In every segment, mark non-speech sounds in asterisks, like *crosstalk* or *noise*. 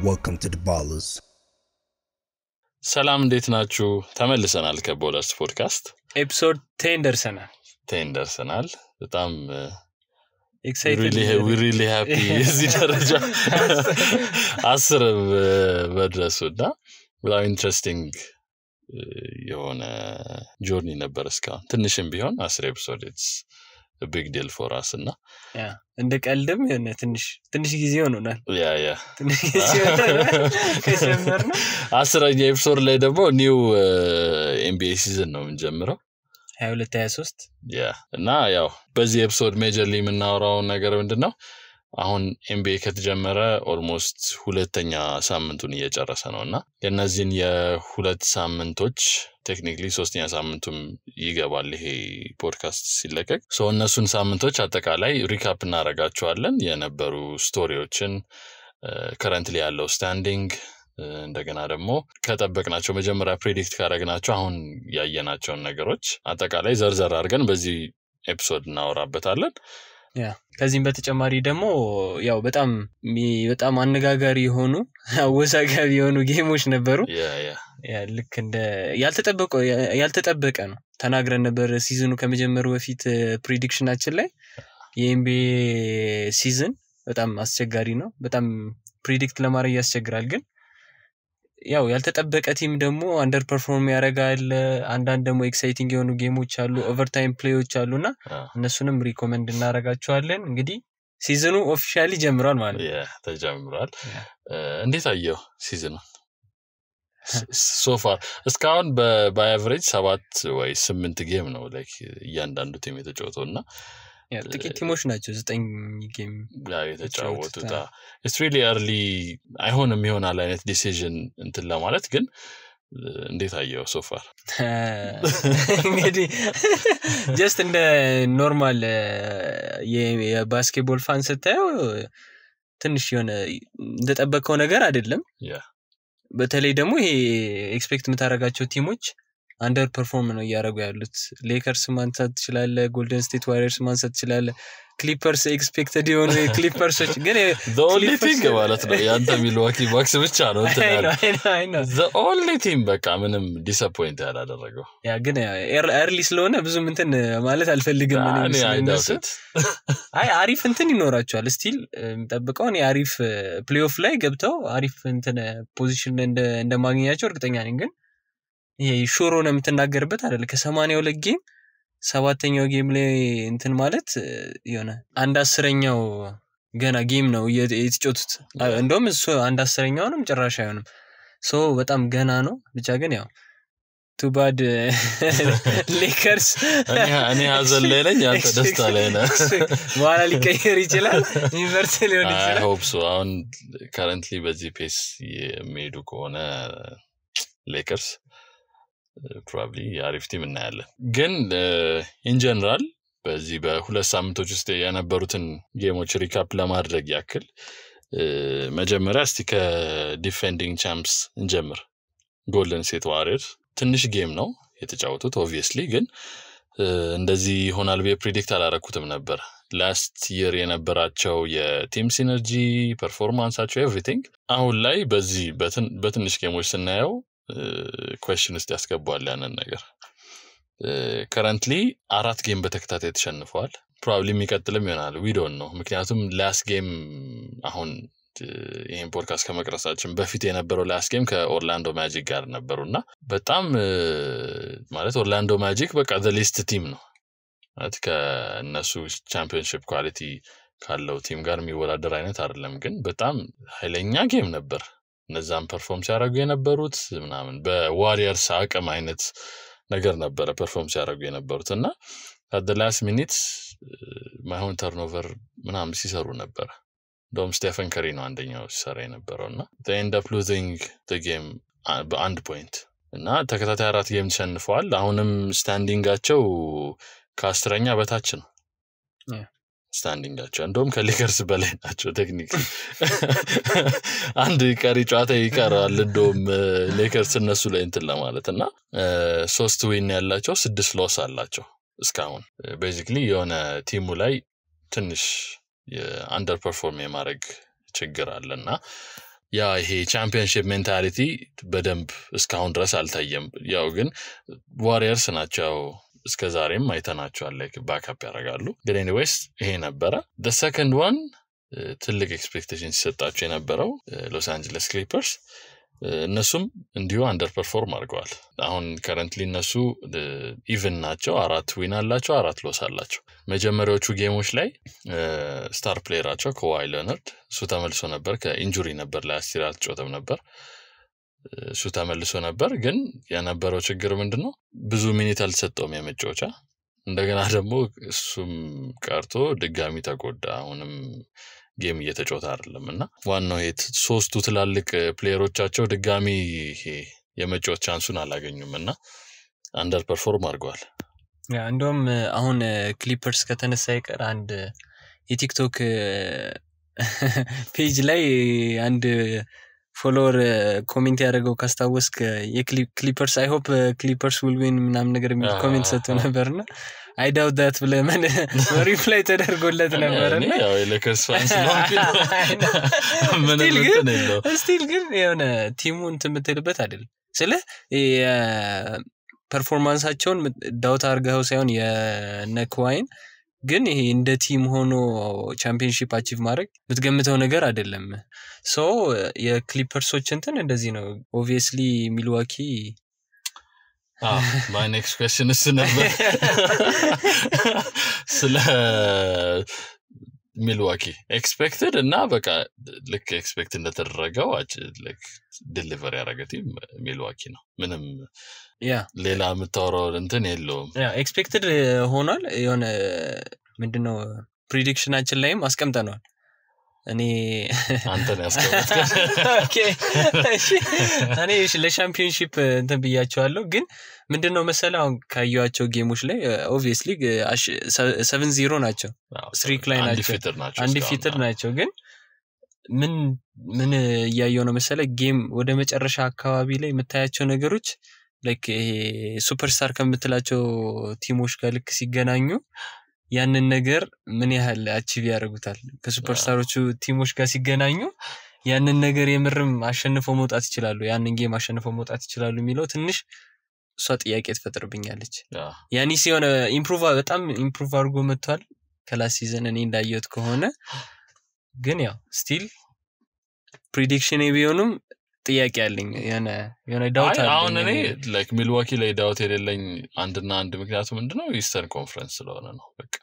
Welcome to the Ballers. ሰላም እንዴት ናችሁ? ተመልሰናል ከቦለርስ ፖድካስት ኤፒሶድ ቴን ደርሰናል። ቴን ደርሰናል። በጣም ሪሊ ሃፒ የዚህ ደረጃ *laughs* አስር uh, መድረሱ እና በጣም ኢንትረስቲንግ የሆነ ጆርኒ ነበር እስካሁን ትንሽም ቢሆን አስር ኤፒሶድ ቢግ ዴል ፎር እና እንደ ቀልድም የሆነ ትንሽ ትንሽ ጊዜ ሆኖናል ያ አስረኛ ኤፒሶድ ላይ ደግሞ ኒው ኤንቢኤ uh, ሲዝን ነው የምንጀምረው ሀያ ሁለት ሀያ ሶስት ያ እና ያው በዚህ ኤፒሶድ ሜጀርሊ የምናወራውን ነገር ምንድን ነው አሁን ኤንቢኤ ከተጀመረ ኦልሞስት ሁለተኛ ሳምንቱን እየጨረሰ ነው እና የእነዚህን የሁለት ሳምንቶች ቴክኒክሊ ሶስተኛ ሳምንቱም ይገባል ይሄ ፖድካስት ሲለቀቅ። ሶ እነሱን ሳምንቶች አጠቃላይ ሪካፕ እናደርጋቸዋለን። የነበሩ ስቶሪዎችን፣ ከረንትሊ ያለው ስታንዲንግ እንደገና ደግሞ ከጠበቅናቸው መጀመሪያ ፕሬዲክት ካደረግናቸው አሁን ያየናቸውን ነገሮች አጠቃላይ ዘርዘር አድርገን በዚህ ኤፒሶድ እናወራበታለን። ከዚህም በተጨማሪ ደግሞ ያው በጣም በጣም አነጋጋሪ የሆኑ *laughs* አወዛጋቢ የሆኑ ጌሞች ነበሩ። ልክ እንደ ያልተጠበቀ ነው ተናግረን ነበር ሲዝኑ ከመጀመሩ በፊት ፕሪዲክሽናችን ላይ የኤንቢኤ ሲዝን በጣም አስቸጋሪ ነው። በጣም ፕሪዲክት ለማድረግ ያስቸግራል ግን ያው ያልተጠበቀ ቲም ደግሞ አንደር ፐርፎርም ያደርጋል። አንዳንድ ደግሞ ኤክሳይቲንግ የሆኑ ጌሞች አሉ፣ ኦቨርታይም ፕሌዎች አሉ እና እነሱንም ሪኮመንድ እናደርጋቸዋለን። እንግዲህ ሲዝኑ ኦፊሻሊ ጀምሯል ማለት ነው። ተጀምሯል። እንዴት አየው ሲዝኑ ሶፋር? እስካሁን በአቨሬጅ ሰባት ወይ ስምንት ጌም ነው ላይክ እያንዳንዱ ቲም የተጫወተው እና ጥቂት ቲሞች ናቸው ዘጠኝ ጌም የተጫወቱት። ኢትስ ሪሊ አይሆንም ይሆናል አይነት ዲሲዥን እንትን ለማለት ግን እንዴት አየው ሶፋር? *laughs* እንግዲህ ጀስት እንደ ኖርማል የባስኬትቦል ፋን ስታየው ትንሽ የሆነ እንደጠበቀው ነገር አይደለም። በተለይ ደግሞ ይሄ ኤክስፔክት የምታደርጋቸው ቲሞች አንደር ፐርፎርም ነው እያደረጉ ያሉት። ሌከርስ ማንሳት ትችላለ፣ ጎልደን ስቴት ዋሪየርስ ማንሳት ትችላለ። ክሊፐርስ ኤክስፔክተድ የሆኑ ክሊፐርሶች ግን ኦንሊ *laughs* ቲንግ ማለት ነው የአንተ ሚልዋኪ ባክስ ብቻ ነው ኦንሊ *laughs* ቲም በቃ ምንም ዲስፖይንት ያላደረገው ያ ግን ኤርሊ ስለሆነ ብዙም እንትን ማለት አልፈልግም *laughs* አይ አሪፍ እንትን ይኖራቸዋል ስቲል የሚጠብቀው እኔ አሪፍ ፕሌኦፍ ላይ ገብተው አሪፍ እንትን ፖዚሽን እንደማግኘታቸው እርግጠኛ ነኝ ግን ይሄ ሹሮ ነው የምትናገርበት አይደል? ከሰማንያ ሁለት ጌም ሰባተኛው ጌም ላይ እንትን ማለት የሆነ አንድ አስረኛው ገና ጌም ነው የተጫወቱት። እንደውም እሱ አንድ አስረኛውንም ጭራሽ አይሆንም። ሶ በጣም ገና ነው። ብቻ ግን ያው ቱባድ *laughs* ሌከርስ እኔ ሀዘን ላይ ነኝ፣ አንተ *laughs* ደስታ ላይ ነህ። *laughs* በኋላ ሊቀየር ይችላል፣ ዩኒቨርስ ሊሆን ይችላል። ሶ አሁን ከረንትሊ በዚህ ፔስ የሚሄዱ ከሆነ ሌከርስ ፕሮባብሊ አሪፍ ቲም እናያለን። ግን ኢንጀነራል በዚህ በሁለት ሳምንቶች ውስጥ የነበሩትን ጌሞች ሪካፕ ለማድረግ ያክል መጀመሪያ እስቲ ከዲፌንዲንግ ቻምፕስ እንጀምር። ጎልደን ሴት ዋሪር ትንሽ ጌም ነው የተጫወቱት ኦብቪየስሊ፣ ግን እንደዚህ ይሆናል ብዬ ፕሪዲክት አላረኩትም ነበር። ላስት የር የነበራቸው የቲም ሲነርጂ፣ ፐርፎርማንሳቸው ኤቭሪቲንግ አሁን ላይ በዚህ በትንሽ ጌሞች ስናየው ኮሽን ውስጥ ያስገቧል ያንን ነገር። ከረንትሊ አራት ጌም በተከታታይ ተሸንፈዋል። ፕሮባብሊ የሚቀጥልም ይሆናል ዊዶን ነው። ምክንያቱም ላስ ጌም አሁን ይህን ፖድካስት ከመቅረሳችን በፊት የነበረው ላስ ጌም ከኦርላንዶ ማጂክ ጋር ነበሩ እና በጣም ማለት ኦርላንዶ ማጂክ በቃ ዘ ሊስት ቲም ነው ማለት ከእነሱ ቻምፒዮንሽፕ ኳሊቲ ካለው ቲም ጋር የሚወዳደር አይነት አይደለም፣ ግን በጣም ኃይለኛ ጌም ነበር እነዛም ፐርፎርም ሲያደርጉ የነበሩት ምናምን በዋሪየርስ አቅም አይነት ነገር ነበረ ፐርፎርም ሲያደርጉ የነበሩት እና አደላስ ሚኒት ማይሆን ተርኖቨር ምናምን ሲሰሩ ነበረ። እንደውም ስቴፈን ከሪ ነው አንደኛው ሲሰራ የነበረው እና ኤንድ አፕ ሉዚንግ ጌም በአንድ ፖይንት እና ተከታታይ አራት ጌም ተሸንፈዋል። አሁንም ስታንዲንጋቸው ከአስረኛ በታች ነው። ስታንዲንጋቸው እንደውም ከሌከርስ በላይ ናቸው ቴክኒክ *laughs* አንድ ቀሪ ጨዋታ ይቀራል እንደውም ሌከርስ እነሱ ላይ እንትን ለማለት እና ሶስት ዊን ያላቸው ስድስት ሎስ አላቸው እስካሁን ቤዚክሊ የሆነ ቲሙ ላይ ትንሽ የአንደር ፐርፎርም የማድረግ ችግር አለ እና ያ ይሄ ቻምፒዮንሽፕ ሜንታሊቲ በደንብ እስካሁን ድረስ አልታየም ያው ግን ዋሪየርስ ናቸው እስከ ዛሬም አይተናቸዋል። ላይክ ባካፕ ያደርጋሉ። ግን ኤኒዌይስ ይሄ ነበረ። ደ ሰከንድ ዋን ትልቅ ኤክስፔክቴሽን ሲሰጣቸው የነበረው ሎስ አንጀለስ ክሊፐርስ እነሱም እንዲሁ አንደር ፐርፎርም አድርገዋል። አሁን ከረንትሊ እነሱ ኢቭን ናቸው። አራት ዊን አላቸው፣ አራት ሎስ አላቸው። መጀመሪያዎቹ ጌሞች ላይ ስታር ፕሌየራቸው ከዋይ ሌነርድ እሱ ተመልሶ ነበር። ከኢንጁሪ ነበር፣ ላይ ይር አልተጫወተም ነበር። እሱ ተመልሶ ነበር። ግን የነበረው ችግር ምንድን ነው? ብዙ ሚኒት አልሰጠውም የመጫወቻ እንደገና ደግሞ እሱም ቀርቶ ድጋሚ ተጎዳ። አሁንም ጌም እየተጫወተ አይደለም እና ዋናው ሄት ሶስቱ ትላልቅ ፕሌየሮቻቸው ድጋሚ የመጫወት ቻንሱን አላገኙም እና አንደር ፐርፎርም አድርገዋል። እንደውም አሁን ክሊፐርስ ከተነሳ ይቀር አንድ የቲክቶክ ፔጅ ላይ አንድ ፎሎወር ኮሜንት ያደረገው ካስታወስክ የክሊፐርስ አይ ሆፕ ክሊፐርስ ውልዊን ምናምን ነገር የሚል ኮሜንት ሰጥቶ ነበር ና አይዳው ዳት ብለ *laughs* ሪፕላይ ተደርጎለት ነበር *laughs* ስቲል ግን የሆነ ቲሙ እንትን የምትልበት አይደለም ስለ ፐርፎርማንሳቸውን ዳውታ አርገኸው ሳይሆን የነክዋይን ግን ይሄ እንደ ቲም ሆኖ ቻምፒየንሺፕ አቺቭ ማድረግ የምትገምተው ነገር አይደለም። ሶ የክሊፐርሶች እንትን እንደዚህ ነው። ኦብቪየስሊ ሚልዋኪ ማይ ኔክስት ኩዌስችን እሱ ነበር ስለ ሚልዋኪ ኤክስፔክትድ እና በቃ ልክ ኤክስፔክት እንደተደረገው ድሊቨር ያደረገ ቲም ሚልዋኪ ነው ምንም ሌላ የምታወራው እንትን የለውም ኤክስፔክትድ ሆኗል የሆነ ምንድነው ፕሪዲክሽናችን ላይም አስቀምጠነዋል እኔ አንተን *laughs* እኔ ለሻምፒዮንሺፕ እንትን ብያቸዋለሁ ግን ምንድን ነው መሰለ አሁን ካየዋቸው ጌሞች ላይ ኦብቪየስሊ ሰቨን ዚሮ ናቸው ስሪክ ላይ ናቸው አንድ ፊትር ናቸው ግን ምን ምን እያየው ነው መሰለ ጌም ወደ መጨረሻ አካባቢ ላይ የምታያቸው ነገሮች ልክ ይሄ ሱፐርስታር ከምትላቸው ቲሞች ጋር ልክ ሲገናኙ ያንን ነገር ምን ያህል አቺቭ ያደርጉታል። ከሱፐርስታሮቹ ቲሞች ጋር ሲገናኙ ያንን ነገር የምርም አሸንፈው መውጣት ይችላሉ፣ ያንን ጌም አሸንፈው መውጣት ይችላሉ የሚለው ትንሽ እሷ ጥያቄ ትፈጥርብኛለች። ያኒስ የሆነ ኢምፕሩቭ በጣም ኢምፕሩቭ አድርጎ መጥቷል ከላስ ሲዘን እኔ እንዳየሁት ከሆነ ግን ያው ስቲል ፕሪዲክሽን ቢሆኑም ጥያቄ አለኝ የሆነ የሆነ ዳውት አሁን እኔ ላይክ ሚልዋኪ ላይ ዳውት የሌለኝ አንድና አንድ ምክንያቱ ምንድነው ኢስተርን ኮንፈረንስ ስለሆነ ነው በቃ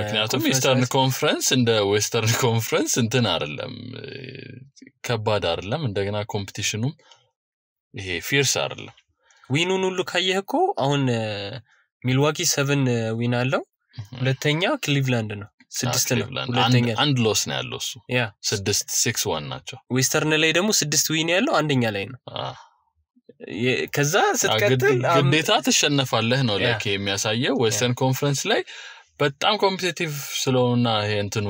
ምክንያቱም ኢስተርን ኮንፈረንስ እንደ ዌስተርን ኮንፈረንስ እንትን አይደለም ከባድ አይደለም እንደገና ኮምፒቲሽኑም ይሄ ፊርስ አይደለም ዊኑን ሁሉ ካየህ እኮ አሁን ሚልዋኪ ሰቨን ዊን አለው ሁለተኛ ክሊቭላንድ ነው ስድስት ነው። ሁለተኛ አንድ ሎስ ነው ያለው እሱ ስድስት ሲክስ ዋን ናቸው። ዌስተርን ላይ ደግሞ ስድስት ዊን ያለው አንደኛ ላይ ነው። ከዛ ስትቀጥል ግዴታ ትሸነፋለህ ነው ላይክ የሚያሳየው ዌስተርን ኮንፈረንስ ላይ በጣም ኮምፒቴቲቭ ስለሆኑና ይሄ እንትኑ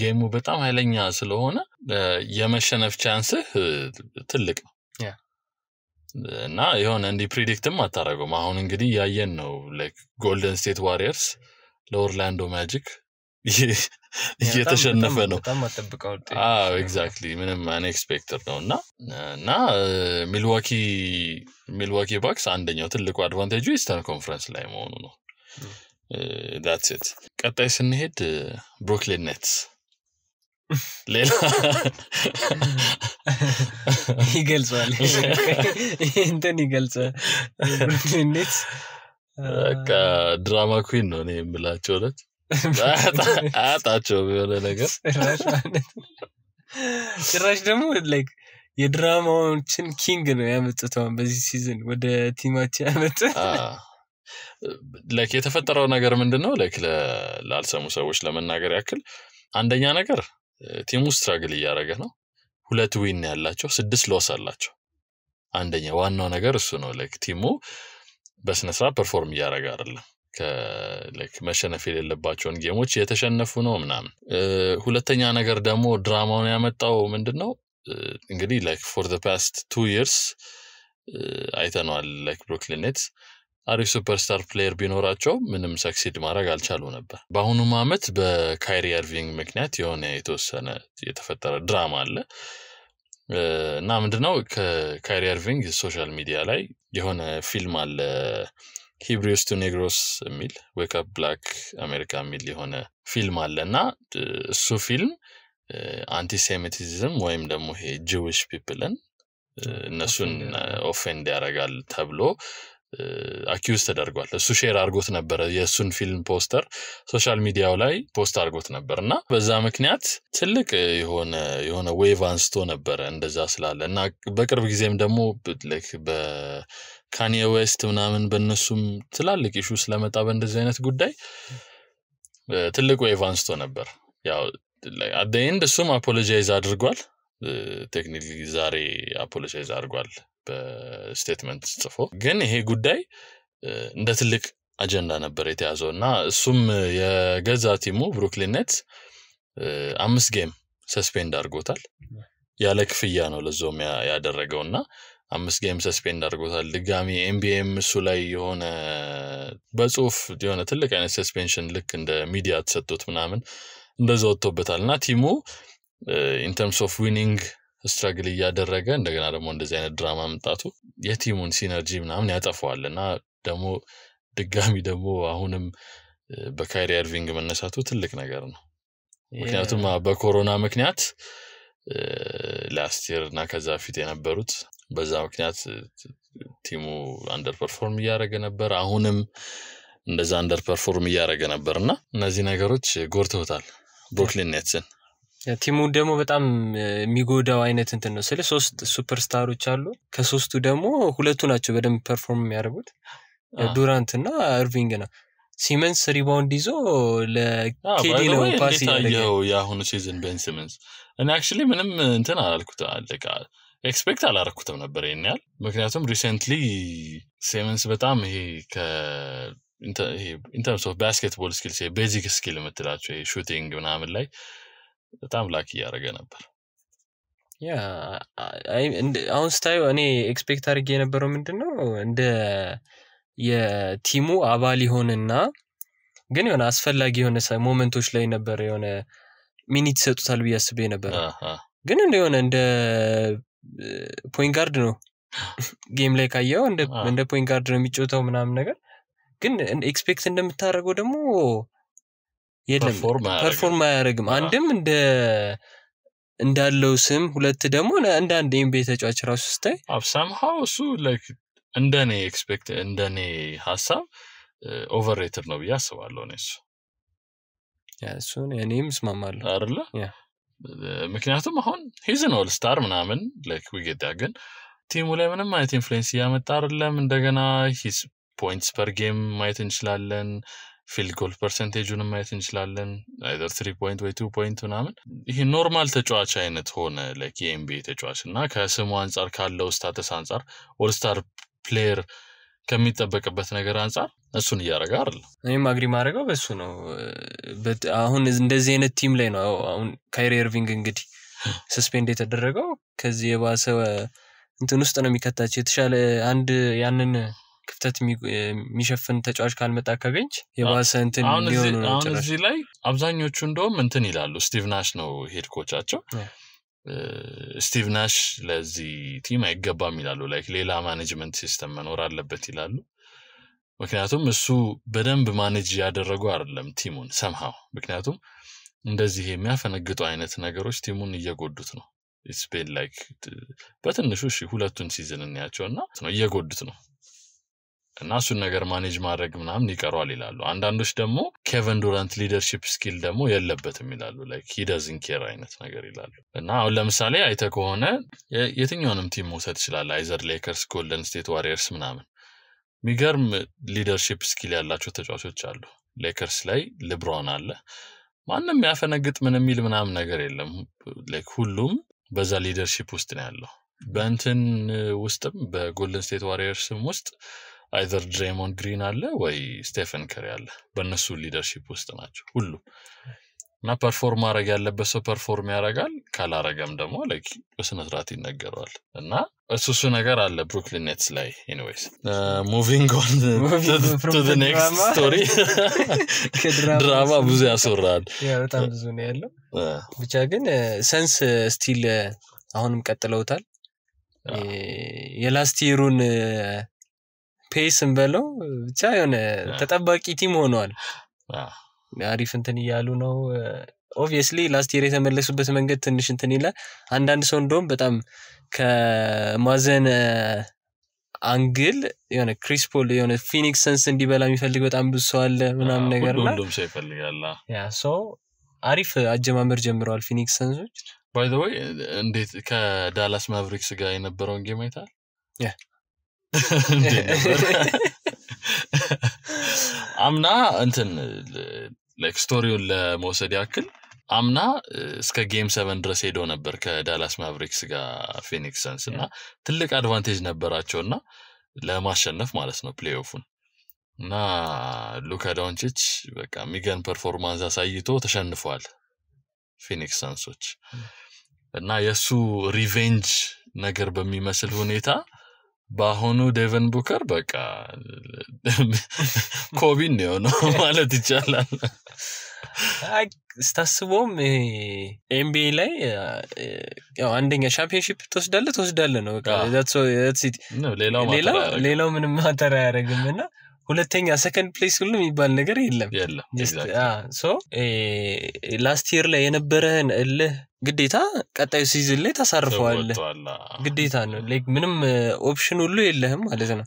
ጌሙ በጣም ኃይለኛ ስለሆነ የመሸነፍ ቻንስህ ትልቅ ነው እና የሆነ እንዲህ ፕሪዲክትም አታደርገውም። አሁን እንግዲህ ያየን ነው ጎልደን ስቴት ዋሪየርስ ለኦርላንዶ ማጂክ እየተሸነፈ ነው። ኤግዛክትሊ ምንም አንኤክስፔክትድ ነው እና እና ሚልዋኪ ሚልዋኪ ባክስ አንደኛው ትልቁ አድቫንቴጁ ኢስተርን ኮንፈረንስ ላይ መሆኑ ነው። ዳትስ ቀጣይ ስንሄድ ብሩክሊን ኔትስ *laughs* ሌላ ይገልጸዋል እንትን ይገልጸዋል ብሩክሊን ኔትስ በቃ ድራማ ኩዊን ነው እኔ የምላቸው ዕለት *laughs* አጣቸው የሆነ ነገር ጭራሽ ደግሞ ላይክ የድራማዎችን ኪንግ ነው ያመጡተውን በዚህ ሲዝን ወደ ቲማች ያመጡ ላይክ የተፈጠረው ነገር ምንድን ነው ላይክ ላልሰሙ ሰዎች ለመናገር ያክል አንደኛ ነገር ቲሙ ስትራግል እያደረገ ነው ሁለት ዊን ያላቸው ስድስት ሎስ አላቸው አንደኛ ዋናው ነገር እሱ ነው ላይክ ቲሙ በስነስርዓት ፐርፎርም እያደረገ አይደለም መሸነፍ የሌለባቸውን ጌሞች የተሸነፉ ነው ምናምን። ሁለተኛ ነገር ደግሞ ድራማውን ያመጣው ምንድን ነው እንግዲህ ላይክ ፎር ዘ ፓስት ቱ ይርስ አይተነዋል። ላይክ ብሩክሊን ኔትስ አሪፍ ሱፐርስታር ፕሌየር ቢኖራቸው ምንም ሰክሲድ ማድረግ አልቻሉ ነበር። በአሁኑም ዓመት በካይሪ አርቪንግ ምክንያት የሆነ የተወሰነ የተፈጠረ ድራማ አለ እና ምንድነው ከካይሪ አርቪንግ ሶሻል ሚዲያ ላይ የሆነ ፊልም አለ ሂብሪውስ ቱ ኔግሮስ የሚል ዌክአፕ ብላክ አሜሪካ የሚል የሆነ ፊልም አለ እና እሱ ፊልም አንቲሴሚቲዝም ወይም ደግሞ ይሄ ጅዊሽ ፒፕልን እነሱን ኦፌንድ ያደርጋል ተብሎ አኪውዝ ተደርጓል። እሱ ሼር አድርጎት ነበረ የእሱን ፊልም ፖስተር ሶሻል ሚዲያው ላይ ፖስት አድርጎት ነበር እና በዛ ምክንያት ትልቅ የሆነ የሆነ ዌቭ አንስቶ ነበረ እንደዛ ስላለ እና በቅርብ ጊዜም ደግሞ ካኒየ ዌስት ምናምን በእነሱም ትላልቅ ኢሹ ስለመጣ በእንደዚህ አይነት ጉዳይ ትልቁ ኤቫንስቶ ነበር። ያው አደይንድ እሱም አፖሎጃይዝ አድርጓል። ቴክኒክሊ ዛሬ አፖሎጃይዝ አድርጓል በስቴትመንት ጽፎ። ግን ይሄ ጉዳይ እንደ ትልቅ አጀንዳ ነበር የተያዘው እና እሱም የገዛ ቲሙ ብሩክሊን አምስት ጌም ሰስፔንድ አድርጎታል። ያለ ክፍያ ነው ለዞም ያደረገው እና አምስት ጌም ሰስፔንድ አድርጎታል። ድጋሚ ኤምቢኤም እሱ ላይ የሆነ በጽሁፍ የሆነ ትልቅ አይነት ሰስፔንሽን ልክ እንደ ሚዲያ ተሰጡት ምናምን እንደዛ ወጥቶበታል እና ቲሙ ኢንተርምስ ኦፍ ዊኒንግ ስትራግል እያደረገ እንደገና ደግሞ እንደዚህ አይነት ድራማ መምጣቱ የቲሙን ሲነርጂ ምናምን ያጠፈዋል እና ደግሞ ድጋሚ ደግሞ አሁንም በካይሪ አርቪንግ መነሳቱ ትልቅ ነገር ነው። ምክንያቱም በኮሮና ምክንያት ላስት እና ከዛ ፊት የነበሩት በዛ ምክንያት ቲሙ አንደር ፐርፎርም እያደረገ ነበር። አሁንም እንደዛ አንደር ፐርፎርም እያደረገ ነበር እና እነዚህ ነገሮች ጎርተውታል ብሩክሊን ኔትስን። ቲሙ ደግሞ በጣም የሚጎዳው አይነት እንትን ነው ስለ ሶስት ሱፐርስታሮች አሉ። ከሶስቱ ደግሞ ሁለቱ ናቸው በደንብ ፐርፎርም የሚያደርጉት ዱራንት እና እርቪንግ ነው። ሲመንስ ሪባውንድ ይዞ ለኬዲ ነው ፓስ ያው የአሁኑ ሲዝን ቤን ሲመንስ እኔ አክቹዋሊ ምንም እንትን አላልኩት አለቃ ኤክስፔክት አላረኩትም ነበር ይህን ያህል። ምክንያቱም ሪሰንትሊ ሴመንስ በጣም ይሄ ኢንተርምስ ኦፍ ባስኬትቦል ስኪል ቤዚክ ስኪል የምትላቸው ሹቲንግ ምናምን ላይ በጣም ላክ እያደረገ ነበር። አሁን ስታዩ እኔ ኤክስፔክት አድርጌ የነበረው ምንድን ነው እንደ የቲሙ አባል ይሆንና ግን የሆነ አስፈላጊ የሆነ ሞመንቶች ላይ ነበር የሆነ ሚኒት ይሰጡታል ብዬ አስቤ ነበር። ግን እንደሆነ እንደ ፖይንት ጋርድ ነው ጌም ላይ ካየው እንደ ፖይንት ጋርድ ነው የሚጫወተው ምናምን ነገር ግን ኤክስፔክት እንደምታደረገው ደግሞ የለም ፐርፎርም አያደረግም አንድም እንደ እንዳለው ስም ሁለት ደግሞ እንደ አንድ ኤምቤ ተጫዋች ራሱ ስታይ አብሳምሃው እሱ እንደኔ ኤክስፔክት እንደኔ ሀሳብ ኦቨርሬትድ ነው ብዬ አስባለሁ እሱ እሱን እኔም እስማማለሁ አለ ምክንያቱም አሁን ሂዝን ኦል ስታር ምናምን ላይክ ዊጌዳ ግን ቲሙ ላይ ምንም አይነት ኢንፍሉዌንስ እያመጣ አይደለም። እንደገና ሂስ ፖይንትስ ፐር ጌም ማየት እንችላለን። ፊልድ ጎል ፐርሰንቴጁንም ማየት እንችላለን። አይደር ትሪ ፖይንት ወይ ቱ ፖይንት ምናምን ይሄ ኖርማል ተጫዋች አይነት ሆነ ላይክ የኤንቢኤ ተጫዋች እና ከስሙ አንጻር ካለው ስታተስ አንጻር ኦልስታር ፕሌየር ከሚጠበቅበት ነገር አንጻር እሱን እያደረገ አለ። እኔም አግሪ ማድረገው በሱ ነው። አሁን እንደዚህ አይነት ቲም ላይ ነው አሁን ካይሪ ኤርቪንግ እንግዲህ ሰስፔንድ የተደረገው ከዚህ የባሰ እንትን ውስጥ ነው የሚከታቸው። የተሻለ አንድ ያንን ክፍተት የሚሸፍን ተጫዋች ካልመጣ ከቤንች የባሰ እንትን ሊሆኑ ነው። አሁን እዚህ ላይ አብዛኞቹ እንደውም እንትን ይላሉ። ስቲቭ ናሽ ነው ሄድ ኮቻቸው ስቲቭ ናሽ ለዚህ ቲም አይገባም ይላሉ። ላይክ ሌላ ማኔጅመንት ሲስተም መኖር አለበት ይላሉ። ምክንያቱም እሱ በደንብ ማኔጅ ያደረጉ አይደለም ቲሙን ሰምሃው። ምክንያቱም እንደዚህ የሚያፈነግጡ አይነት ነገሮች ቲሙን እየጎዱት ነው። ኢትስ ቤን ላይክ በትንሹ ሁለቱን ሲዝን እናያቸው እና እየጎዱት ነው። እና እሱን ነገር ማኔጅ ማድረግ ምናምን ይቀሯል ይላሉ። አንዳንዶች ደግሞ ኬቨን ዱራንት ሊደርሺፕ ስኪል ደግሞ የለበትም ይላሉ። ላይክ ሂደዝን ኬር አይነት ነገር ይላሉ። እና አሁን ለምሳሌ አይተ ከሆነ የትኛውንም ቲም መውሰድ ይችላል። አይዘር ሌከርስ፣ ጎልደን ስቴት ዋሪየርስ ምናምን የሚገርም ሊደርሺፕ ስኪል ያላቸው ተጫዋቾች አሉ። ሌከርስ ላይ ልብሮን አለ። ማንም ያፈነግጥ ምን የሚል ምናምን ነገር የለም። ላይክ ሁሉም በዛ ሊደርሺፕ ውስጥ ነው ያለው። በእንትን ውስጥም በጎልደን ስቴት ዋሪየርስም ውስጥ አይዘር ድሬሞንድ ግሪን አለ ወይ ስቴፈን ከሪ አለ። በእነሱ ሊደርሺፕ ውስጥ ናቸው ሁሉም እና ፐርፎርም ማድረግ ያለበት ሰው ፐርፎርም ያደርጋል። ካላረገም ደግሞ ላይክ በስነስርዓት ይነገረዋል እና እሱ እሱ ነገር አለ ብሩክሊን ኔትስ ላይ ኤኒዌይስ ሙቪንግ ኦን ቱ ኔክስት ስቶሪ ድራማ ብዙ ያስወራል በጣም ብዙ ነው ያለው uh. ብቻ ግን ሰንስ uh, ስቲል uh, አሁንም ቀጥለውታል የላስት የሩን ፔስ እንበለው ብቻ የሆነ ተጠባቂ ቲም ሆነዋል። አሪፍ እንትን እያሉ ነው። ኦብቪየስሊ ላስት የር የተመለሱበት መንገድ ትንሽ እንትን ይላል። አንዳንድ ሰው እንደውም በጣም ከማዘን አንግል የሆነ ክሪስፖል የሆነ ፊኒክስ ሰንስ እንዲበላ የሚፈልግ በጣም ብዙ ሰው አለ ምናምን ነገር ሁሉም ሰው ይፈልጋል። ያ ሰው አሪፍ አጀማመር ጀምረዋል ፊኒክስ ሰንሶች። ባይ ዘ ወይ እንዴት ከዳላስ ማቭሪክስ ጋር የነበረውን ጌም *laughs* አምና እንትን ላይክ ስቶሪውን ለመውሰድ ያክል አምና እስከ ጌም ሰቨን ድረስ ሄዶ ነበር ከዳላስ ማቭሪክስ ጋር ፊኒክስ ሰንስ እና ትልቅ አድቫንቴጅ ነበራቸው እና ለማሸነፍ ማለት ነው ፕሌኦፉን እና ሉካ ዳውንቺች በቃ ሚገን ፐርፎርማንስ አሳይቶ ተሸንፏል ፊኒክስ ሰንሶች እና የእሱ ሪቬንጅ ነገር በሚመስል ሁኔታ በአሁኑ ዴቨን ቡከር በቃ *laughs* ኮቢን ነው *laughs* ማለት ይቻላል። ስታስበውም ኤምቢኤ ላይ አንደኛ ሻምፒዮንሺፕ ትወስዳለ ትወስዳለ ነው ሌላው ምንም ማተር አያደረግም እና ሁለተኛ ሰከንድ ፕሌስ ሁሉ የሚባል ነገር የለም። ላስት ይር ላይ የነበረህን እልህ ግዴታ ቀጣዩ ሲዝን ላይ ተሰርፈዋል ግዴታ ነው ምንም ኦፕሽን uh, ሁሉ የለህም ማለት ነው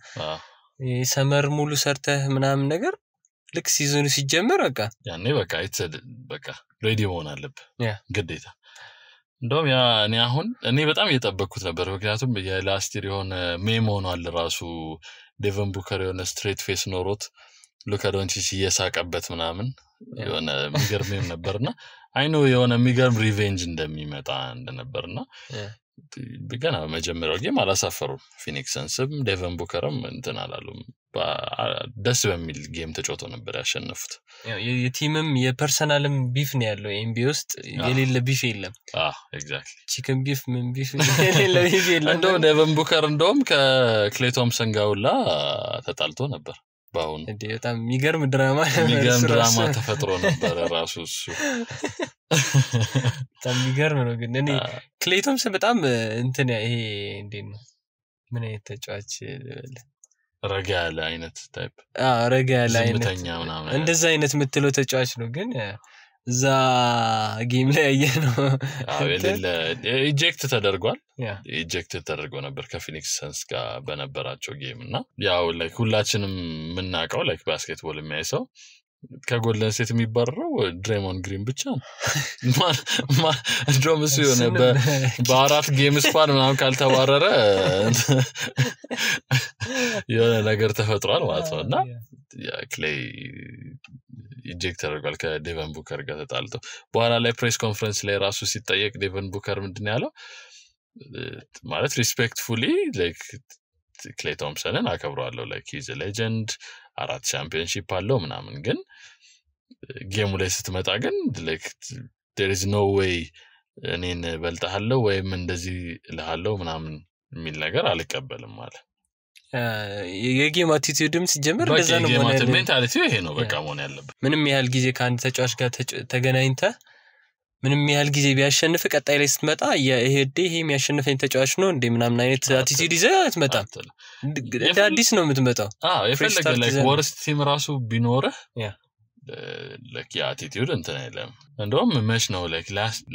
ሰመር ሙሉ ሰርተህ ምናምን ነገር ልክ ሲዝኑ ሲጀምር በቃ ያኔ በቃ በቃ ሬዲ መሆን አለብ ግዴታ እንደውም ያ እኔ አሁን እኔ በጣም እየጠበቅኩት ነበር ምክንያቱም የላስቲር የሆነ ሜም ሆኗል ራሱ ዴቨን ቡከር የሆነ ስትሬት ፌስ ኖሮት ሉካ ዶንቺች እየሳቀበት ምናምን የሆነ ምግር ሜም ነበር እና አይኖ የሆነ የሚገርም ሪቬንጅ እንደሚመጣ እንደነበር እና ገና በመጀመሪያው ጌም አላሳፈሩም። ፊኒክስንስም ደቨን ቡከርም እንትን አላሉም። ደስ በሚል ጌም ተጫውቶ ነበር ያሸነፉት። የቲምም የፐርሰናልም ቢፍ ነው ያለው ኤምቢ ውስጥ የሌለ ቢፍ የለም። ቺክን ቢፍ ምን ቢፍ የሌለ ቢፍ የለም። እንደውም ደቨን ቡከር እንደውም ከክሌቶምሰን ጋውላ ተጣልቶ ነበር። በአሁኑ በጣም የሚገርም ድራማ የሚገርም ድራማ ተፈጥሮ ነበረ ራሱ እሱ *laughs* በጣም የሚገርም ነው ግን እኔ ክሌይ ቶምሰን በጣም እንትን ይሄ እንዴ ነው ምን አይነት ተጫዋች ረጋ ያለ አይነት ታይፕ ረጋ ያለ አይነት እንደዛ አይነት የምትለው ተጫዋች ነው ግን እዛ ጌም ላይ ያየ ነው ኢጀክት ተደርጓል። ኢጀክት ተደርጎ ነበር ከፊኒክስ ሰንስ ጋር በነበራቸው ጌም እና ያው ላይክ ሁላችንም የምናውቀው ላይክ ባስኬትቦል የሚያይ ሰው ከጎልደን ሴት የሚባረረው ድሬሞን ግሪን ብቻ ነው። *laughs* እሱ የሆነ በአራት ጌም ስፓን ምናምን ካልተባረረ *laughs* የሆነ ነገር ተፈጥሯል ማለት ነው እና ክሌይ ኢጀክት ተደርጓል ከዴቨን ቡከር ጋር ተጣልተው። በኋላ ላይ ፕሬስ ኮንፈረንስ ላይ ራሱ ሲጠየቅ ዴቨን ቡከር ምንድን ያለው ማለት ሪስፔክትፉሊ ክሌ ቶምሰንን አከብረዋለሁ ላይክ ሌጀንድ አራት ሻምፒዮንሺፕ አለው ምናምን ግን ጌሙ ላይ ስትመጣ ግን ላይክ ዴር ኢዝ ኖ ዌይ እኔን በልጠሃለው ወይም እንደዚህ ልሃለው ምናምን የሚል ነገር አልቀበልም ማለት። የጌም አቲቱድም ሲጀምር እንደዛ ነው ሜንታሊቲ ይሄ ነው በቃ መሆን ያለበት ምንም ያህል ጊዜ ከአንድ ተጫዋች ጋር ተገናኝተ ምንም ያህል ጊዜ ቢያሸንፍ ቀጣይ ላይ ስትመጣ ይሄዴ ይሄ የሚያሸንፈኝ ተጫዋች ነው እንደ ምናምን አይነት አቲቱድ ይዘ አትመጣም እንደ አዲስ ነው የምትመጣው የፈለገ ወርስት ቲም ራሱ ቢኖርህ ለክ የአቲቲዩድ እንትን የለም እንደውም መች ነው ለክ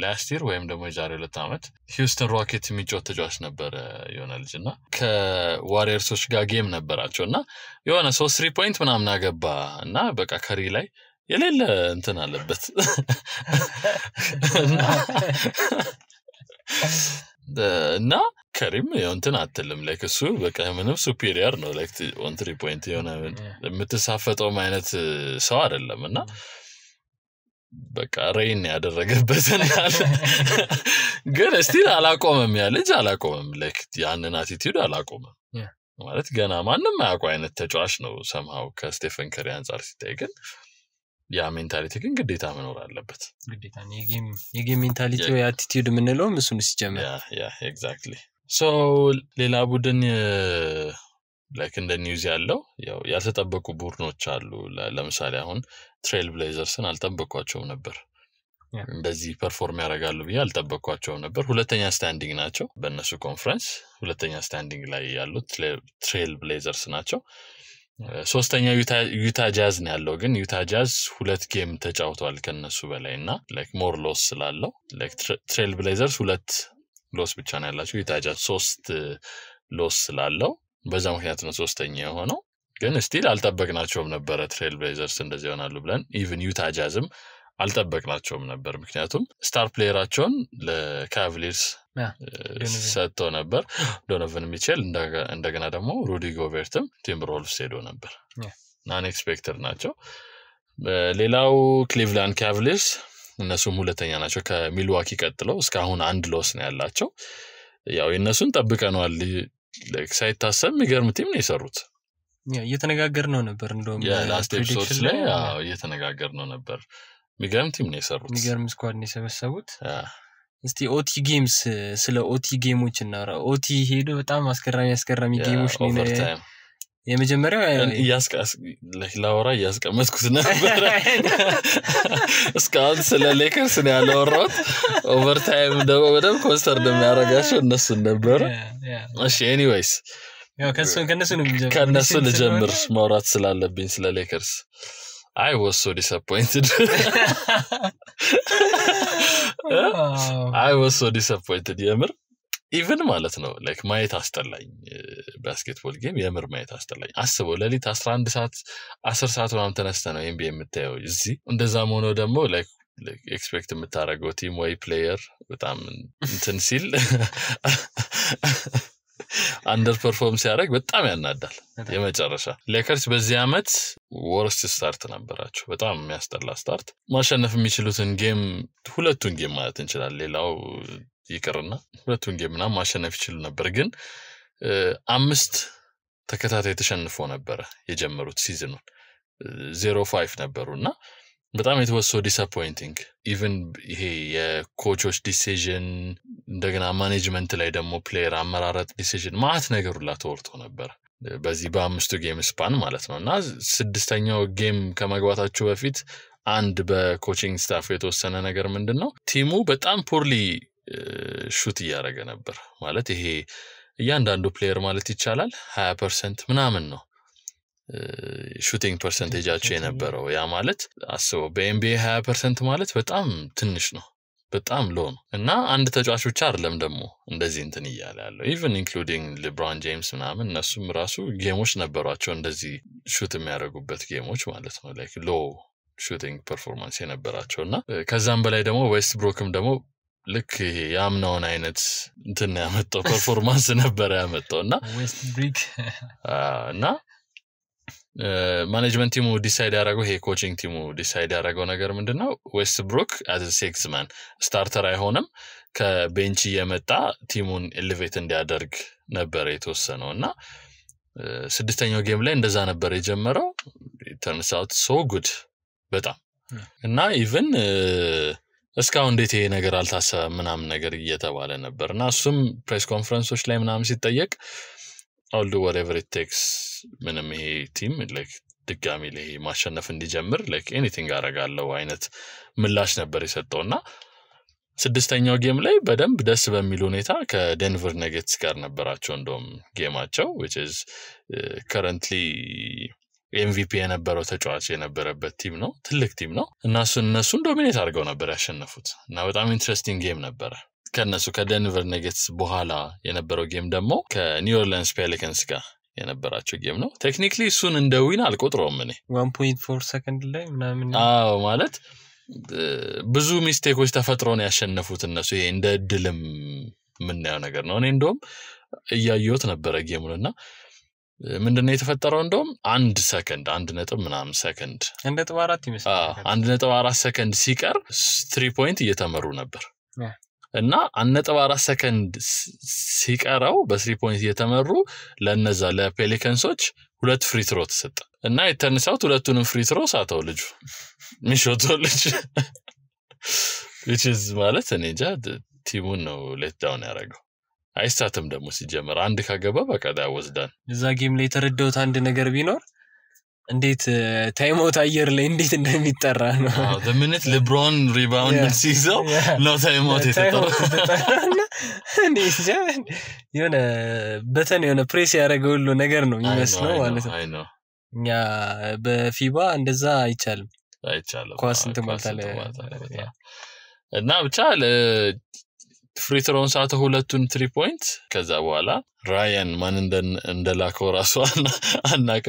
ላስት ይር ወይም ደግሞ የዛሬ ሁለት ዓመት ሂውስተን ሮኬት የሚጫወት ተጫዋች ነበረ የሆነ ልጅ እና ከዋሪየርሶች ጋር ጌም ነበራቸው እና የሆነ ሶስት ትሪ ፖይንት ምናምን አገባ እና በቃ ከሪ ላይ የሌለ እንትን አለበት *laughs* እና ከሪም እንትን አትልም ላይክ እሱ በቃ ምንም ሱፔሪየር ነው ላይክ ኦን ትሪ ፖይንት የሆነ የምትሳፈጠውም አይነት ሰው አይደለም እና በቃ ሬን ያደረገበትን *laughs* ያለ *laughs* ግን ስቲል አላቆመም ያ ልጅ አላቆመም ላይክ ያንን አቲቲዩድ አላቆመም ማለት ገና ማንም አያውቁ አይነት ተጫዋች ነው ሰምሃው ከስቴፈን ከሪ አንጻር ሲታይ ግን ያ ሜንታሊቲ ግን ግዴታ መኖር አለበት ግዴታ የጌም ሜንታሊቲ ወይ አቲቲዩድ የምንለውም እሱን ሲጀምር ኤግዛክትሊ ሶ ሌላ ቡድን ላይክ እንደ ኒውዝ ያለው ያልተጠበቁ ቡድኖች አሉ ለምሳሌ አሁን ትሬል ብሌዘርስን አልጠበቅኳቸውም ነበር እንደዚህ ፐርፎርም ያደርጋሉ ብዬ አልጠበቅኳቸውም ነበር ሁለተኛ ስታንዲንግ ናቸው በእነሱ ኮንፈረንስ ሁለተኛ ስታንዲንግ ላይ ያሉት ትሬል ብሌዘርስ ናቸው ሶስተኛው ዩታ ጃዝ ነው ያለው። ግን ዩታ ጃዝ ሁለት ጌም ተጫውተዋል ከነሱ በላይ እና ላይክ ሞር ሎስ ስላለው ትሬል ብሌዘርስ ሁለት ሎስ ብቻ ነው ያላቸው። ዩታ ጃዝ ሶስት ሎስ ስላለው በዛ ምክንያት ነው ሶስተኛ የሆነው። ግን ስቲል አልጠበቅናቸውም ነበረ ትሬል ብሌዘርስ እንደዚህ ይሆናሉ ብለን ኢቨን ዩታ ጃዝም አልጠበቅናቸውም ነበር። ምክንያቱም ስታር ፕሌየራቸውን ለካቭሊርስ ሰጥቶ ነበር። ዶኖቨን ሚቼል እንደገና ደግሞ ሩዲ ጎቤርትም ቲም ሮልፍ ሄዶ ነበር። አንኤክስፔክተድ ናቸው። ሌላው ክሊቭላንድ ካቭሊርስ እነሱም ሁለተኛ ናቸው ከሚልዋኪ ቀጥለው እስካሁን አንድ ሎስ ነው ያላቸው። ያው የእነሱን ጠብቀነዋል። ሳይታሰብ የሚገርም ቲም ነው የሰሩት። እየተነጋገር ነው ነበር እንደውም የላስት ላይ እየተነጋገር ነው ነበር። የሚገርም ቲም ነው የሰሩት። የሚገርም ስኳድ ነው የሰበሰቡት። እስቲ ኦቲ ጌምስ ስለ ኦቲ ጌሞች እናውራ። ኦቲ ሄዶ በጣም አስገራሚ አስገራሚ ጌሞች የመጀመሪያው ላወራ እያስቀመጥኩት ነበረ። *laughs* እስካሁን ስለ ሌከርስ ነው ያላወራሁት። ኦቨርታይም ደግሞ በደንብ ኮንስተር እንደሚያደርጋቸው እነሱን ነበረ። እሺ ኤኒዌይስ ከነሱ ልጀምር ማውራት ስላለብኝ ስለ ሌከርስ I was so disappointed. አይ ዋስ ሶ ዲስአፖይንትድ የምር ኢቨን ማለት ነው ላይክ ማየት አስጠላኝ። ባስኬትቦል eh, ጌም የምር ማየት አስጠላኝ። አስበው ሌሊት 11 ሰዓት 10 ሰዓት ምናምን ተነስተ ነው ኤንቢኤ የምታየው እዚህ እንደዛ ሆኖ ደግሞ ላይክ ኤክስፔክት የምታደርገው ቲም ወይ ፕሌየር በጣም እንትን ሲል አንደር *laughs* ፐርፎርም ሲያደርግ በጣም ያናዳል። የመጨረሻ ሌከርስ በዚህ ዓመት ወርስት ስታርት ነበራቸው። በጣም የሚያስጠላ ስታርት። ማሸነፍ የሚችሉትን ጌም ሁለቱን ጌም ማለት እንችላለን። ሌላው ይቅርና ሁለቱን ጌም ምናምን ማሸነፍ ይችሉ ነበር፣ ግን አምስት ተከታታይ ተሸንፎ ነበረ የጀመሩት ሲዝኑን ዜሮ ፋይቭ ነበሩ እና በጣም የተወሰ ዲስአፖይንቲንግ ኢቨን ይሄ የኮቾች ዲሲዥን እንደገና ማኔጅመንት ላይ ደግሞ ፕሌየር አመራረጥ ዲሲዥን ማለት ነገሩ ላ ተወርቶ ነበረ በዚህ በአምስቱ ጌም ስፓን ማለት ነው እና ስድስተኛው ጌም ከመግባታችሁ በፊት አንድ በኮቺንግ ስታፍ የተወሰነ ነገር ምንድን ነው ቲሙ በጣም ፖርሊ ሹት እያደረገ ነበር ማለት ይሄ እያንዳንዱ ፕሌየር ማለት ይቻላል ሀያ ፐርሰንት ምናምን ነው ሹቲንግ ፐርሰንቴጃቸው የነበረው ያ ማለት አስበው በኤንቢኤ ሀያ ፐርሰንት ማለት በጣም ትንሽ ነው በጣም ሎ ነው እና አንድ ተጫዋች ብቻ አይደለም ደግሞ እንደዚህ እንትን እያለ ያለው ኢቨን ኢንክሉዲንግ ሊብሮን ጄምስ ምናምን እነሱም ራሱ ጌሞች ነበሯቸው እንደዚህ ሹት የሚያደርጉበት ጌሞች ማለት ነው ላይክ ሎ ሹቲንግ ፐርፎርማንስ የነበራቸው እና ከዛም በላይ ደግሞ ዌስት ብሮክም ደግሞ ልክ ይሄ የአምናውን አይነት እንትን ያመጣው ፐርፎርማንስ ነበረ ያመጣው እና እና ማኔጅመንት ቲሙ ዲሳይድ ያደረገው ይሄ ኮቺንግ ቲሙ ዲሳይድ ያደረገው ነገር ምንድን ነው? ዌስት ብሩክ አዝ ሴክስ ማን ስታርተር አይሆንም ከቤንች እየመጣ ቲሙን ኤሌቬት እንዲያደርግ ነበር የተወሰነው እና ስድስተኛው ጌም ላይ እንደዛ ነበር የጀመረው። ተርንሳውት ሶ ጉድ በጣም እና ኢቨን እስካሁን እንዴት ይሄ ነገር አልታሰበ ምናምን ነገር እየተባለ ነበር እና እሱም ፕሬስ ኮንፈረንሶች ላይ ምናምን ሲጠየቅ አልዱ ወሬቨር ቴክስ ምንም ይሄ ቲም ላይክ ድጋሚ ላይ ማሸነፍ እንዲጀምር ላይክ ኤኒቲንግ አረጋለው አይነት ምላሽ ነበር የሰጠው እና ስድስተኛው ጌም ላይ በደንብ ደስ በሚል ሁኔታ ከደንቨር ነገትስ ጋር ነበራቸው እንደም ጌማቸው ዊች ዝ ከረንትሊ ኤምቪፒ የነበረው ተጫዋች የነበረበት ቲም ነው ትልቅ ቲም ነው እና እነሱን ዶሚኔት አድርገው ነበር ያሸነፉት እና በጣም ኢንትረስቲንግ ጌም ነበረ ከእነሱ ከደንቨር ነገትስ በኋላ የነበረው ጌም ደግሞ ከኒው ኦርሊንስ ፔሊከንስ ጋር የነበራቸው ጌም ነው። ቴክኒክሊ እሱን እንደ ዊን አልቆጥረውም እኔ ሰንድ ላይ ምናምን። አዎ ማለት ብዙ ሚስቴኮች ተፈጥሮ ነው ያሸነፉት እነሱ። ይሄ እንደ እድልም የምናየው ነገር ነው። እኔ እንደውም እያየሁት ነበረ ጌሙን እና ምንድነው የተፈጠረው? እንደውም አንድ ሰከንድ አንድ ነጥብ ምናም ሰከንድ አንድ ነጥብ አራት አንድ ነጥብ አራት ሰከንድ ሲቀር ትሪ ፖይንት እየተመሩ ነበር እና አንድ አራት ሰከንድ ሲቀረው በስሪ ፖይንት እየተመሩ ለነዛ ለፔሊከንሶች ሁለት ፍሪትሮ ተሰጠ እና የተነሳውት ሁለቱንም ፍሪትሮ ሳተው ልጁ *laughs* ሚሾቶ ልጅ ዝ *laughs* ማለት እኔ እንጃ ቲሙን ነው ሌት ዳውን ያደረገው። አይሳትም ደግሞ ሲጀመር አንድ ካገባ በቃ ወስዳን እዛ ጌም ላይ የተረዳውት አንድ ነገር ቢኖር እንዴት ታይም አየር ላይ እንዴት እንደሚጠራ ነው። ምንት ልብሮን ሪባውንድ ሲይዘው ነው ታይም የተጠራ የሆነ በተን የሆነ ፕሬስ ያደረገ ሁሉ ነገር ነው የሚመስለው ማለት ነው። እኛ በፊባ እንደዛ አይቻልም፣ አይቻልም ኳስ እንትን እና ብቻ ፍሪትሮን ሳተ ሁለቱን ትሪ ፖይንት። ከዛ በኋላ ራያን ማን እንደላከው ራሱ አናቀ።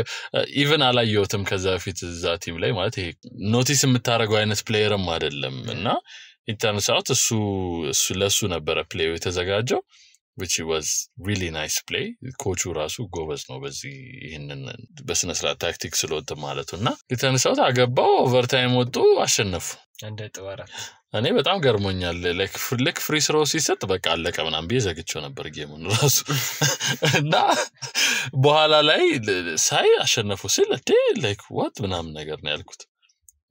ኢቨን አላየውትም ከዛ በፊት እዛ ቲም ላይ ማለት ይሄ ኖቲስ የምታደረገው አይነት ፕሌየርም አደለም እና ኢንተርንሳት እሱ እሱ ለእሱ ነበረ ፕሌ የተዘጋጀው ዊች ዋዝ ሪሊ ናይስ ፕሌይ። ኮቹ ራሱ ጎበዝ ነው በዚህ ይህንን በስነስርዓት ታክቲክ ስለወጥ ማለቱ እና ኢንተርንሳት አገባው፣ ኦቨርታይም ወጡ፣ አሸነፉ እንደ ጥበራት እኔ በጣም ገርሞኛል። ልክ ፍሪ ስሮ ሲሰጥ በቃ አለቀ ምናምን ብዬ ዘግቼው ነበር ጌሙን ራሱ እና በኋላ ላይ ሳይ አሸነፉ ስል እንዴ ላይክ ዋት ምናምን ነገር ነው ያልኩት።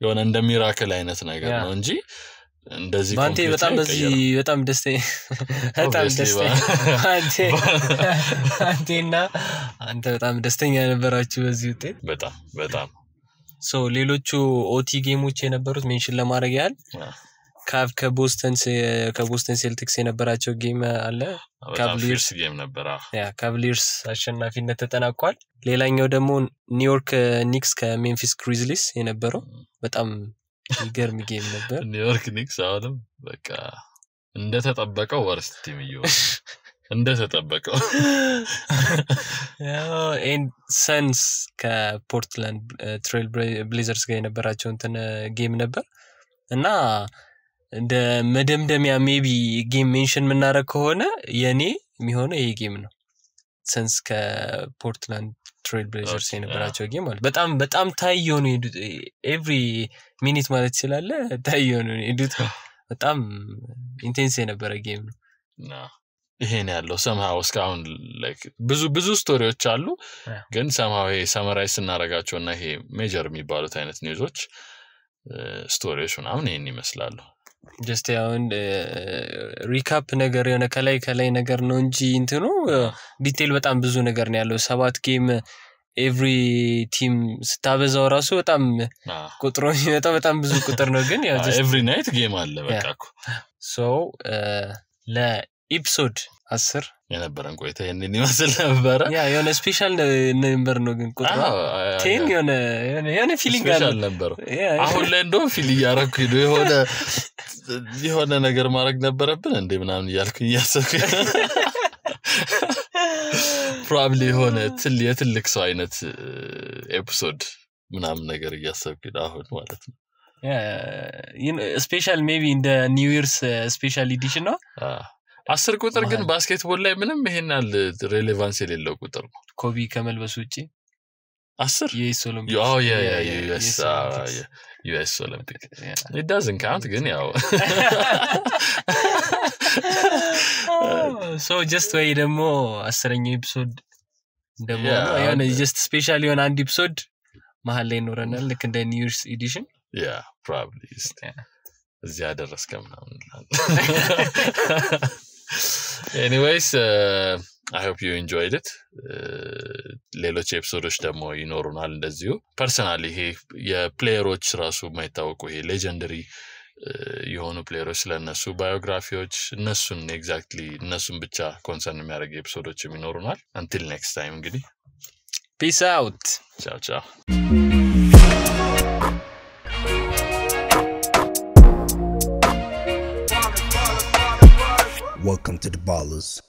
የሆነ እንደ ሚራክል አይነት ነገር ነው እንጂ እንደዚህ ባንቴ በጣም በዚህ በጣም ደስተኛ በጣም እና *laughs* አንተ በጣም ደስተኛ የነበራችሁ በዚህ ውጤት በጣም በጣም ሶ ሌሎቹ ኦቲ ጌሞች የነበሩት ሜንሽን ለማድረግ ያህል ካብ ከቦስተን ሴልቲክስ የነበራቸው ጌም አለ ካቭሊርስ አሸናፊነት ተጠናቋል ሌላኛው ደግሞ ኒውዮርክ ኒክስ ከሜንፊስ ክሪዝሊስ የነበረው በጣም የሚገርም ጌም ነበር *laughs* ኒውዮርክ ኒክስ አሁንም በቃ እንደተጠበቀው ወርስት ቲም እየሆነ *laughs* እንደተጠበቀው *laughs* ሰንስ ከፖርትላንድ ትሬል ብሌዘርስ ጋር የነበራቸውን ጌም ነበር እና እንደ መደምደሚያ ሜቢ ጌም ሜንሽን የምናደረግ ከሆነ የእኔ የሚሆነው ይሄ ጌም ነው ሰንስ ከፖርትላንድ ትሬል ብሌዘርስ የነበራቸው ጌም ማለት በጣም በጣም ታይ የሆኑ ኤቭሪ ሚኒት ማለት ይችላለ *laughs* ታይ የሆኑ ሄዱት በጣም ኢንቴንስ የነበረ ጌም ነው ይሄን ያለው ሰምሃው እስካሁን ብዙ ብዙ ስቶሪዎች አሉ ግን ሰምሃው ይሄ ሰመራይ ስናረጋቸው እና ይሄ ሜጀር የሚባሉት አይነት ኒውዞች ስቶሪዎች uh, ምናምን ይህን ይመስላሉ ጀስት አሁን ሪካፕ ነገር የሆነ ከላይ ከላይ ነገር ነው እንጂ እንትኑ ዲቴይል በጣም ብዙ ነገር ነው ያለው። ሰባት ጌም ኤቭሪ ቲም ስታበዛው ራሱ በጣም ቁጥሩ የሚመጣው በጣም ብዙ ቁጥር ነው። ግን ኤቭሪ ናይት ጌም አለ በቃ ሶ ለኢፕሶድ አስር የነበረን ቆይታ ይህንን ይመስል ነበረ። ያ የሆነ ስፔሻል ነበር ነው ግን ቁጥር ቴን የሆነ የሆነ ፊሊንግ ስፔሻል ነበረው። አሁን ላይ እንደውም ፊል እያረኩ ነው የሆነ የሆነ ነገር ማድረግ ነበረብን እንዴ ምናምን እያልኩኝ እያሰብኩ ፕሮባብሊ የሆነ ትል የትልቅ ሰው አይነት ኤፒሶድ ምናምን ነገር እያሰብኩ አሁን ማለት ነው። ስፔሻል ቢ እንደ ኒው ይርስ ስፔሻል ኢዲሽን ነው አስር ቁጥር ግን ባስኬትቦል ላይ ምንም ይሄን ያህል ሬሌቫንስ የሌለው ቁጥር ነው። ኮቢ ከመልበሱ ውጭ አስር ዩኤስ ኦሎምፒክ ዳዝን ካውንት ግን ያው ሶ *laughs* ጀስት ወይ ደግሞ አስረኛው ኤፒሶድ ደግሞ ጀስት ስፔሻል የሆነ አንድ ኤፒሶድ መሀል ላይ ይኖረናል ልክ እንደ እዚያ ደረስከ ምናምን *laughs* ኤኒዌይስ አይ ሆፕ ዩ ኢንጆይድ ኢት ሌሎች ኤፒሶዶች ደግሞ ይኖሩናል እንደዚሁ ፐርሰናል ይሄ የፕሌየሮች ራሱ የማይታወቁ ይሄ ሌጀንደሪ uh, የሆኑ ፕሌየሮች ስለነሱ ባዮግራፊዎች እነሱን ኤግዛክትሊ እነሱን ብቻ ኮንሰርን የሚያደርግ ኤፒሶዶችም ይኖሩናል አንቲል ኔክስት ታይም እንግዲህ ፒስ አውት ቻው ቻው welcome to the Ballers.